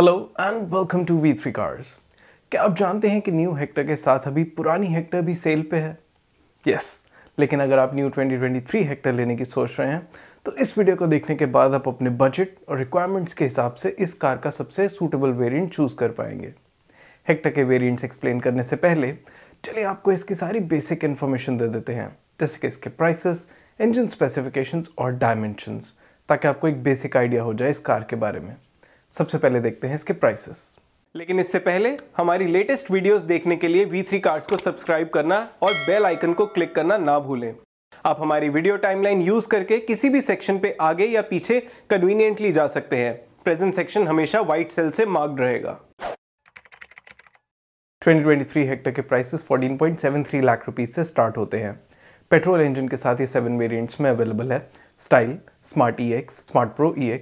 Hello and welcome to V three cars क्या आप जानते हैं कि न्यू हेक्टर के साथ अभी पुरानी हेक्टर भी सेल पे है यस yes, लेकिन अगर आप न्यू 2023 हेक्टर लेने की सोच रहे हैं तो इस वीडियो को देखने के बाद आप अपने बजट और रिक्वायरमेंट्स के हिसाब से इस कार का सबसे सूटेबल वेरिएंट चूज़ कर पाएंगे हेक्टर के वेरिएंट्स एक्सप्लेन करने से पहले चलिए आपको इसकी सारी बेसिक इन्फॉर्मेशन दे देते हैं जैसे कि इसके प्राइसेस इंजन स्पेसिफिकेशंस और डायमेंशंस ताकि आपको एक बेसिक आइडिया हो जाए इस कार के बारे में सबसे पहले देखते हैं इसके प्राइसेस लेकिन इससे पहले हमारी लेटेस्ट वीडियोस देखने के लिए V3 कार्ड्स को सब्सक्राइब करना और बेल आइकन को क्लिक करना ना भूलें आप हमारी वीडियो टाइमलाइन यूज करके किसी भी सेक्शन पे आगे या पीछे कन्वीनियंटली जा सकते हैं प्रेजेंट सेक्शन हमेशा व्हाइट सेल से मार्क्ड रहेगा 2023 हेक्टर के प्राइसेस 14.73 लाख रुपीस से स्टार्ट होते हैं पेट्रोल इंजन के साथ ही सेवन वेरियंट्स में अवेलेबल है style smart E smart pro E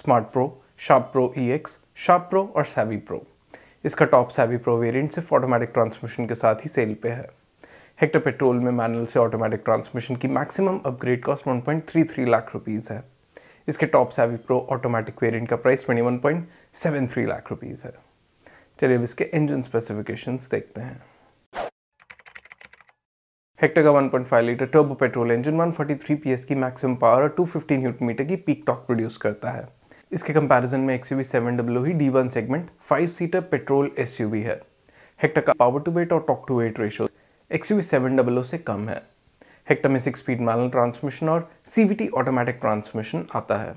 smart pro sharp pro E X sharp pro और सेवी प्रो इसका टॉप सेवी प्रो वेरिएंट सिर्फ ऑटोमेटिक ट्रांसमिशन के साथ ही सेल पे है हेक्टर पेट्रोल में मैनुअल से ऑटोमेटिक ट्रांसमिशन की maximum upgrade cost 1.33 lakh rupees है इसके top savvy pro automatic variant का प्राइस 21.73 लाख रुपीस है चलिए अब इसके इंजन स्पेसिफिकेशंस देखते हैं हेक्टर का 1.5 litre turbo petrol engine 143 PS की मैक्सिमम पावर और 250 न्यूटन मीटर की पीक टॉक प्रोड्यूस करता है इसके कंपैरिजन में X U V seven W ही D one segment five seater petrol S U V है हेक्टा का पावर टू वेट और torque to weight ratio X U V seven W से कम है हेक्टर में सिक्स स्पीड मैनुअल ट्रांसमिशन और C V T automatic transmission आता है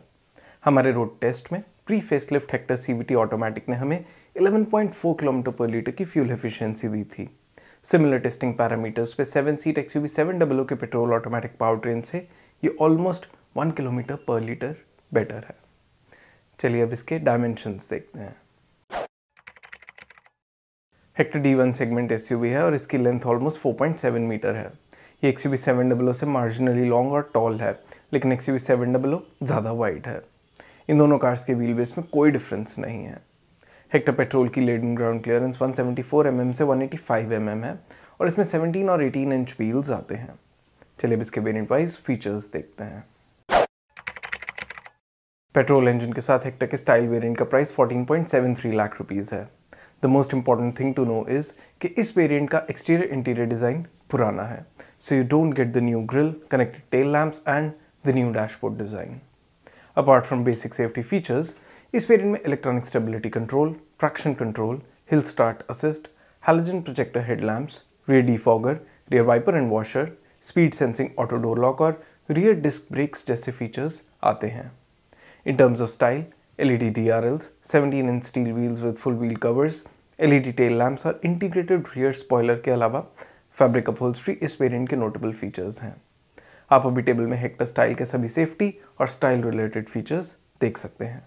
हमारे रोड टेस्ट में pre facelift Hector C V T automatic ने हमें फोर किलोमीटर पर लीटर की फ्यूल एफिशियंसी दी थी सिमिलर टेस्टिंग पैरामीटर्स पे seven seat X U V seven W के पेट्रोल ऑटोमेटिक पावर ट्रेन से ये ऑलमोस्ट वन किलोमीटर पर लीटर बेटर है चलिए अब इसके डायमेंशंस देखते हैं Hector D one segment S है और इसकी लेंथ ऑलमोस्ट 4.7 मीटर है ये X U V seven double O से मार्जिनली लॉन्ग और टॉल है लेकिन X U V seven double O ज़्यादा वाइड है इन दोनों कार्स के व्हील बेस में कोई डिफरेंस नहीं है हेक्टर पेट्रोल की laden ground clearance 174 seventy mm से 185 mm है और इसमें 17 और 18 इंच व्हील्स आते हैं चलिए अब इसके वेरियंट वाइज फीचर्स देखते हैं पेट्रोल इंजन के साथ हेक्टर के स्टाइल वेरिएंट का प्राइस 14.73 लाख रुपीज़ है the most important thing to know is कि इस वेरिएंट का एक्सटीरियर इंटीरियर डिज़ाइन पुराना है so you don't get the new grille connected tail lamps and the new dashboard design apart from basic safety features इस variant में electronic stability control traction control hill start assist halogen projector headlamps rear defogger rear wiper and washer speed sensing auto door lock और rear disc brakes जैसे features आते हैं In terms of style, LED DRLs, 17-inch steel wheels with full wheel covers, LED tail lamps और integrated rear spoiler के अलावा fabric upholstery इस variant के notable features हैं आप अभी टेबल में हेक्टर स्टाइल के सभी सेफ्टी और स्टाइल रिलेटेड फीचर्स देख सकते हैं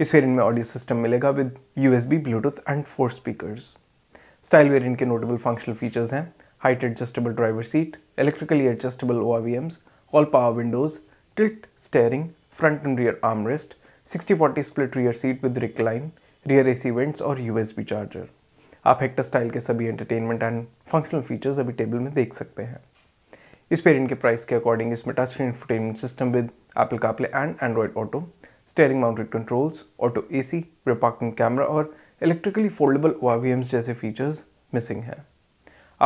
इस वेरियंट में ऑडियो सिस्टम मिलेगा with USB Bluetooth and four speakers style variant के नोटेबल फंक्शनल फीचर्स हैं height adjustable driver seat electrically adjustable O all power windows tilt steering front and rear armrest, 60-40 split rear seat with recline, rear AC vents और USB charger. आप Hector style के सभी entertainment and functional features अभी table में देख सकते हैं इस पेरेंट के प्राइस के अकॉर्डिंग इसमें touch screen infotainment system with Apple CarPlay and Android auto steering mounted controls auto A C rear parking parking camera और इलेक्ट्रिकली फोल्डेबल ओवीएम्स जैसे फीचर्स मिसिंग हैं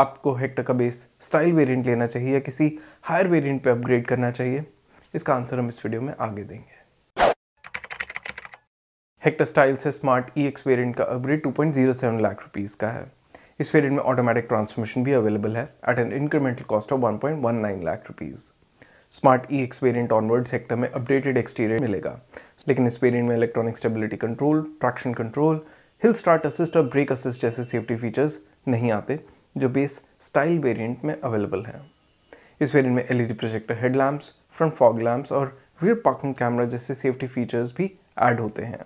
आपको हेक्टर का बेस स्टाइल वेरियंट लेना चाहिए या किसी हायर वेरियंट पर अपग्रेड करना चाहिए इसका आंसर हम इस वीडियो में आगे देंगे हेक्टर स्टाइल से स्मार्ट ई एक्स वेरियंट का अपग्रेड 2.07 लाख रुपीज़ का है इस वेरियंट में ऑटोमेटिक ट्रांसमिशन भी अवेलेबल है at an incremental cost of 1.19 lakh rupees smart E X variant onward sector में अपडेटेड एक्सटीरियर मिलेगा लेकिन इस वेरियंट में electronic stability control traction control hill start assist और ब्रेक असिस्ट जैसे सेफ्टी फीचर्स नहीं आते जो बेस स्टाइल वेरियंट में अवेलेबल हैं इस वेरियंट में LED projector headlamps front fog lamps और रियर पार्किंग कैमरा जैसे सेफ्टी फीचर्स भी ऐड होते हैं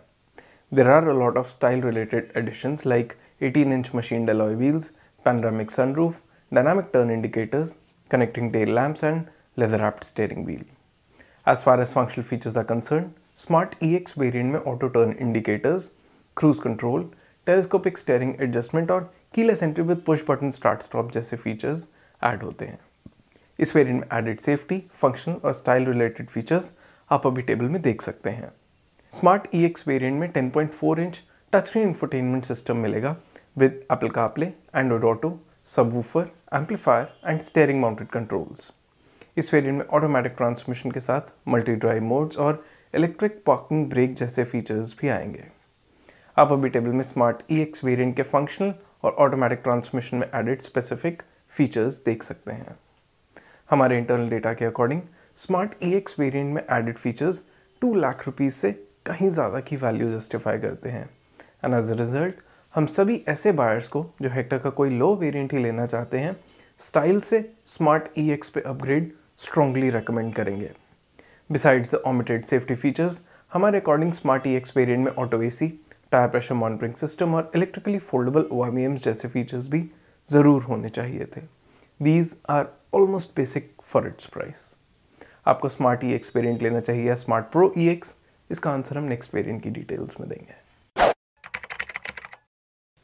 there are a of style related additions like 18 inch machined alloy wheels panoramic sunroof dynamic turn indicators connecting tail lamps and leather wrapped steering wheel as far as functional features are concerned smart E X variant में auto turn indicators cruise control telescopic steering adjustment और keyless entry with push button start stop जैसे features add होते हैं इस variant में added safety function और style related features आप अभी टेबल में देख सकते हैं स्मार्ट ई एक्स वेरियंट में 10.4 inch touch screen infotainment system मिलेगा with Apple CarPlay Android Auto woofer amplifier and steering mounted controls इस वेरिएंट में ऑटोमेटिक ट्रांसमिशन के साथ मल्टी ड्राइव मोड्स और इलेक्ट्रिक पार्किंग ब्रेक जैसे फीचर्स भी आएंगे आप अभी टेबल में स्मार्ट ई एक्स वेरियंट के फंक्शनल और ऑटोमेटिक ट्रांसमिशन में एडिड स्पेसिफिक फीचर्स देख सकते हैं हमारे इंटरनल डेटा के according smart E X variant में added features two lakh rupees से कहीं ज़्यादा की वैल्यू जस्टिफाई करते हैं एंड एज अ रिजल्ट हम सभी ऐसे बायर्स को जो हेक्टर का कोई लो वेरियंट ही लेना चाहते हैं स्टाइल से स्मार्ट ई एक्स पे अपग्रेड स्ट्रॉन्गली रिकमेंड करेंगे besides the omitted safety features हमारे according smart E X variant में auto A C tyre pressure monitoring system और इलेक्ट्रिकली फोल्डेबल ओ जैसे फीचर्स भी ज़रूर होने चाहिए थे these are almost basic for its price आपको स्मार्ट ई एक्स पेरेंट लेना चाहिए या स्मार्ट प्रो ई एक्स इसका आंसर हम नेक्स्ट वेरियंट की डिटेल्स में देंगे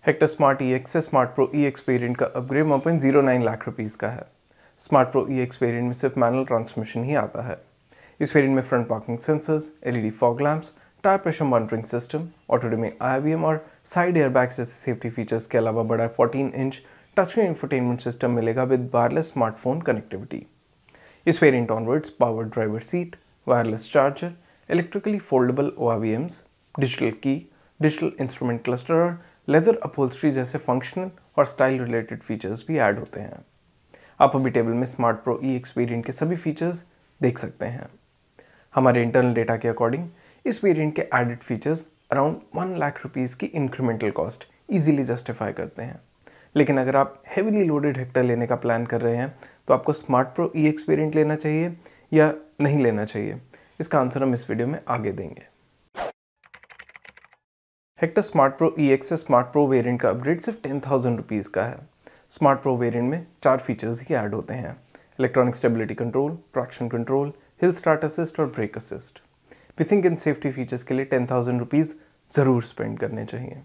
हेक्टर स्मार्ट ई एक्स से smart pro E X parent का upgrade one point zero nine lakh rupees का है smart pro E X parent में सिर्फ मैनुअल ट्रांसमिशन ही आता है इस वेरियंट में front parking sensors LED fog lamps tyre pressure monitoring system auto dimming IBM और साइड एयरबैग्स जैसे सेफ्टी फीचर्स के अलावा बड़ा fourteen inch touchscreen infotainment system मिलेगा विद वायरलेस स्मार्टफोन कनेक्टिविटी इस variant onwards power driver seat wireless charger electrically foldable O digital key digital instrument cluster और leather upholstery जैसे functional और style related features भी add होते हैं आप अभी टेबल में स्मार्ट प्रो ई एक्सपीरियंट के सभी फीचर्स देख सकते हैं हमारे इंटरनल डेटा के अकॉर्डिंग इस वेरियंट के added features around one lakh rupees की इंक्रीमेंटल कॉस्ट ईजिली जस्टिफाई करते हैं लेकिन अगर आप हैवीली लोडेड हेक्टर लेने का प्लान कर रहे हैं तो आपको smart pro E X variant लेना चाहिए या नहीं लेना चाहिए इसका आंसर हम इस वीडियो में आगे देंगे Hector smart pro E X smart pro variant का अपग्रेड सिर्फ टेन थाउजेंड रुपीज़ का है स्मार्ट प्रो वेरियंट में चार फीचर्स ही ऐड होते हैं electronic stability control production control hill start assist और ब्रेक असिस्ट पिथिंग इन सेफ्टी फीचर्स के लिए टेन थाउजेंड रुपीज़ ज़रूर स्पेंड करने चाहिए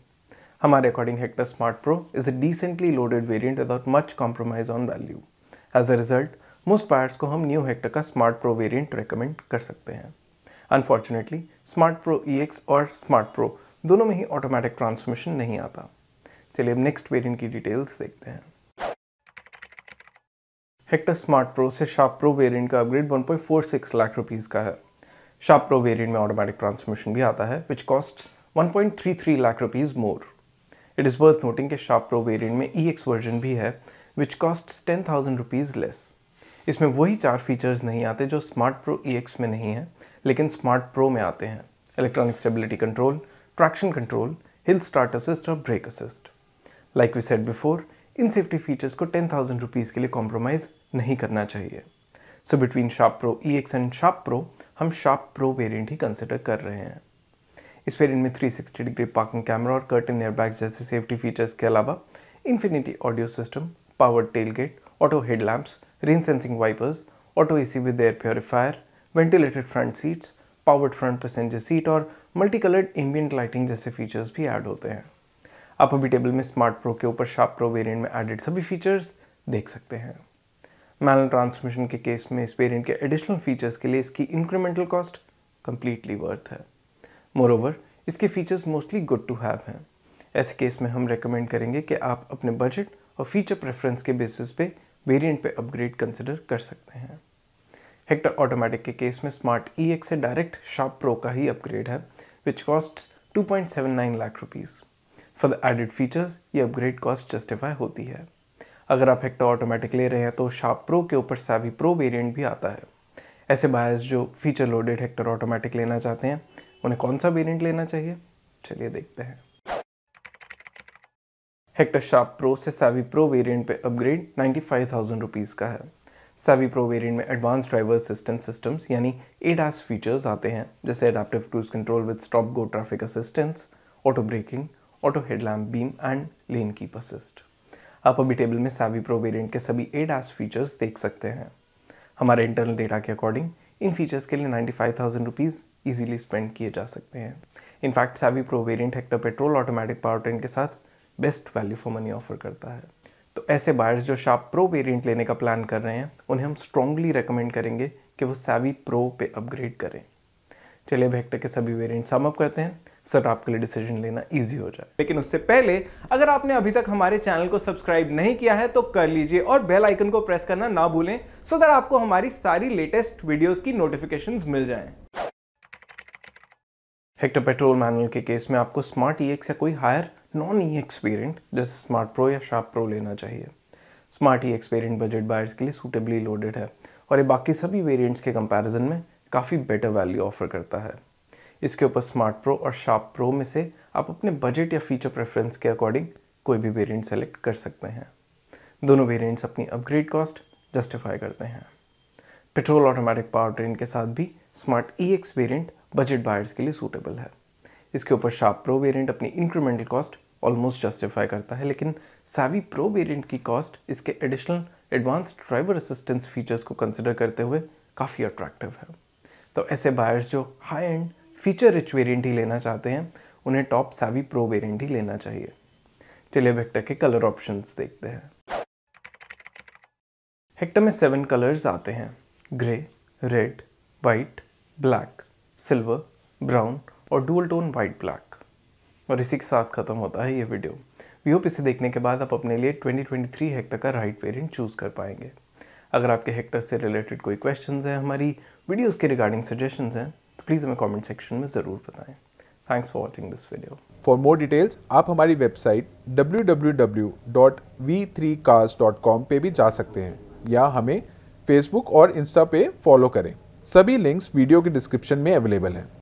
हमारे according Hector smart pro is a decently loaded variant without much compromise on value as a result most buyers को हम न्यू हेक्टर का स्मार्ट प्रो वेरियंट रिकमेंड कर सकते हैं unfortunately smart pro E X और स्मार्ट प्रो दोनों में ही automatic transmission नहीं आता चलिए अब नेक्स्ट वेरियंट की डिटेल्स देखते हैं हेक्टर स्मार्ट प्रो से शार्प प्रो वेरियंट का upgrade one point four six lakh rupees का है शार्प प्रो वेरियंट में ऑटोमेटिक ट्रांसमिशन भी आता है which cost one point three three lakh rupees more it is worth noting के शार्प प्रो वेरियंट में ई एक्स वर्जन भी है which cost ten thousand rupees less इसमें वही चार फीचर्स नहीं आते जो स्मार्ट प्रो ई एक्स में नहीं है लेकिन स्मार्ट प्रो में आते हैं electronic stability control traction control hill start assist और brake assist like we said before इन सेफ्टी फीचर्स को टेन थाउजेंड रुपीज़ के लिए कॉम्प्रोमाइज़ नहीं करना चाहिए so between sharp pro E X and sharp pro हम शार्प प्रो वेरियंट ही कंसिडर कर रहे हैं इस पर इनमें 360 डिग्री पार्किंग कैमरा और कर्टन एयरबैग्स जैसे सेफ्टी फीचर्स के अलावा Infinity audio system power gate auto headlamps rain sensing wipers auto AC with air purifier ventilated front seats powered front passenger seat और मल्टी कलर्ड एम्बियंट लाइटिंग जैसे features भी add होते हैं आप अभी टेबल में स्मार्ट प्रो के ऊपर शार्प प्रो वेरियंट में एडेड सभी फीचर्स देख सकते हैं मैनल ट्रांसमिशन के केस में इस वेरियंट के एडिशनल फीचर्स के लिए इसकी इंक्रीमेंटल कॉस्ट कंप्लीटली वर्थ है मोरोवर इसके features mostly good to have हैं ऐसे केस में हम रेकमेंड करेंगे कि आप अपने बजट और फीचर प्रेफरेंस के बेसिस पे वेरिएंट पे अपग्रेड कंसिडर कर सकते हैं हेक्टर ऑटोमेटिक के केस में स्मार्ट ई e से डायरेक्ट शार्प प्रो का ही अपग्रेड है which cost 2.79 lakh rupees for the added features ये अपग्रेड कॉस्ट जस्टिफाई होती है अगर आप हेक्टर ऑटोमेटिक ले रहे हैं तो शार्प प्रो के ऊपर सैवी प्रो वेरिएंट भी आता है ऐसे बायस जो फीचर लोडेड हेक्टर ऑटोमेटिक लेना चाहते हैं उन्हें कौन सा वेरियंट लेना चाहिए चलिए देखते हैं हेक्टर शार्प प्रो से सैवी प्रो वेरिएंट पे upgrade ninety five thousand rupees का है सैवी प्रो वेरिएंट में एडवांस ड्राइवर असिस्टेंट सिस्टम्स यानी एडास फीचर्स आते हैं जैसे adaptive cruise control with stop go traffic assistance auto braking auto headlamp beam and lane keep assist आप अभी table में सैवी प्रो वेरियंट के सभी एडास फीचर्स देख सकते हैं हमारे इंटरनल डेटा के अकॉर्डिंग इन फीचर्स के लिए ninety five thousand rupees easily spend किए जा सकते हैं in fact savvy pro variant Hector petrol automatic power train के साथ best value for money offer करता है तो ऐसे बायर्स जो शार्प प्रो वेरियंट लेने का प्लान कर रहे हैं उन्हें हम स्ट्रॉन्गली रिकमेंड करेंगे कि वो सैवी प्रो पे अपग्रेड करें चलिए अब हेक्टर के सभी वेरियंट सम अप करते हैं सर आपके लिए डिसीजन लेना इजी हो जाए लेकिन उससे पहले अगर आपने अभी तक हमारे चैनल को सब्सक्राइब नहीं किया है तो कर लीजिए और बेल आइकन को प्रेस करना ना भूलें सो दैट आपको हमारी सारी लेटेस्ट वीडियोस की नोटिफिकेशंस मिल जाएं हेक्टर पेट्रोल मैनुअल के केस में आपको स्मार्ट ई e या कोई higher non E X variant जैसे स्मार्ट प्रो या शार्प प्रो लेना चाहिए smart E X variant budget buyers के लिए सूटेबली लोडेड है और ये बाकी सभी वेरियंट्स के कंपेरिजन में काफ़ी बेटर वैल्यू ऑफर करता है इसके ऊपर स्मार्ट प्रो और शार्प प्रो में से आप अपने बजट या फीचर प्रेफरेंस के अकॉर्डिंग कोई भी वेरियंट सेलेक्ट कर सकते हैं दोनों वेरियंट्स अपनी अपग्रेड कॉस्ट जस्टिफाई करते हैं पेट्रोल ऑटोमेटिक पावर ट्रेन के साथ भी smart E X variant budget buyers के लिए सूटेबल है इसके ऊपर शार्प प्रो वेरिएंट अपनी इंक्रीमेंटल कॉस्ट ऑलमोस्ट जस्टिफाई करता है लेकिन सैवी प्रो वेरिएंट की कॉस्ट इसके additional advance driver assistance features को कंसिडर करते हुए काफ़ी अट्रैक्टिव है तो ऐसे बायर्स जो high end feature rich variant ही लेना चाहते हैं उन्हें टॉप सैवी प्रो वेरियंट ही लेना चाहिए चलिए वेक्टर के कलर ऑप्शन देखते हैं हेक्टर में सेवन कलर्स आते हैं grey red white black silver brown और डुअल टोन वाइट ब्लैक और इसी के साथ ख़त्म होता है ये वीडियो वी होप इसे देखने के बाद आप अपने लिए 2023 हेक्टर का राइट वेरिएंट चूज़ कर पाएंगे अगर आपके हेक्टर से रिलेटेड कोई क्वेश्चंस हैं हमारी वीडियोज़ के रिगार्डिंग सजेशंस हैं तो प्लीज़ हमें कमेंट सेक्शन में ज़रूर बताएं thanks for watching this video for more details आप हमारी वेबसाइट डब्ल्यू पे भी जा सकते हैं या हमें फेसबुक और इंस्टा पे फॉलो करें सभी लिंक्स वीडियो के डिस्क्रिप्शन में अवेलेबल हैं